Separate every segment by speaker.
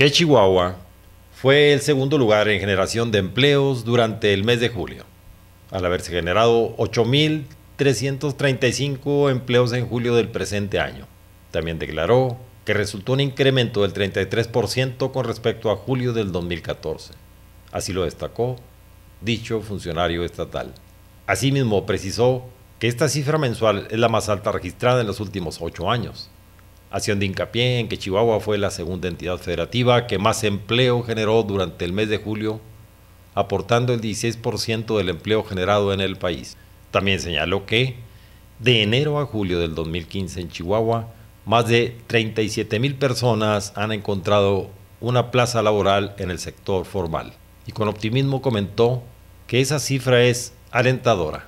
Speaker 1: que Chihuahua fue el segundo lugar en generación de empleos durante el mes de julio, al haberse generado 8.335 empleos en julio del presente año. También declaró que resultó un incremento del 33% con respecto a julio del 2014. Así lo destacó dicho funcionario estatal. Asimismo, precisó que esta cifra mensual es la más alta registrada en los últimos ocho años haciendo hincapié en que Chihuahua fue la segunda entidad federativa que más empleo generó durante el mes de julio, aportando el 16% del empleo generado en el país. También señaló que, de enero a julio del 2015 en Chihuahua, más de 37 mil personas han encontrado una plaza laboral en el sector formal. Y con optimismo comentó que esa cifra es alentadora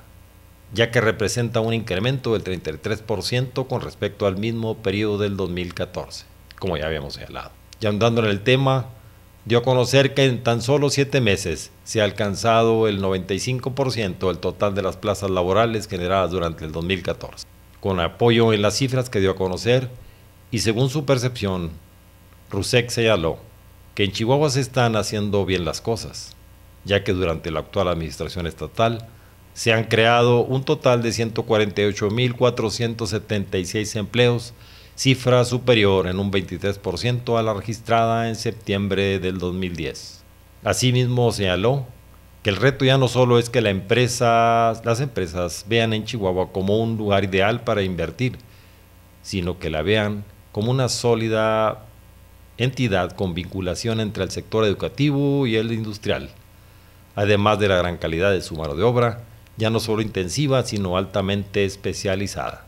Speaker 1: ya que representa un incremento del 33% con respecto al mismo periodo del 2014, como ya habíamos señalado. Y andando en el tema, dio a conocer que en tan solo siete meses se ha alcanzado el 95% del total de las plazas laborales generadas durante el 2014, con apoyo en las cifras que dio a conocer y según su percepción, Rusek señaló que en Chihuahua se están haciendo bien las cosas, ya que durante la actual administración estatal se han creado un total de 148.476 empleos, cifra superior en un 23% a la registrada en septiembre del 2010. Asimismo, señaló que el reto ya no solo es que las empresas vean en Chihuahua como un lugar ideal para invertir, sino que la vean como una sólida entidad con vinculación entre el sector educativo y el industrial, además de la gran calidad de su mano de obra, ya no solo intensiva, sino altamente especializada.